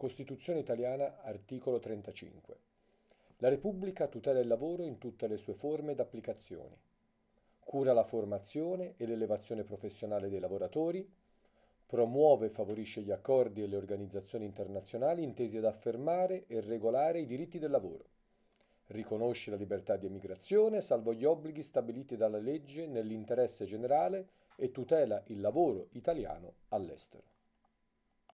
Costituzione italiana, articolo 35. La Repubblica tutela il lavoro in tutte le sue forme ed applicazioni. Cura la formazione e l'elevazione professionale dei lavoratori. Promuove e favorisce gli accordi e le organizzazioni internazionali intesi ad affermare e regolare i diritti del lavoro. Riconosce la libertà di emigrazione, salvo gli obblighi stabiliti dalla legge nell'interesse generale e tutela il lavoro italiano all'estero.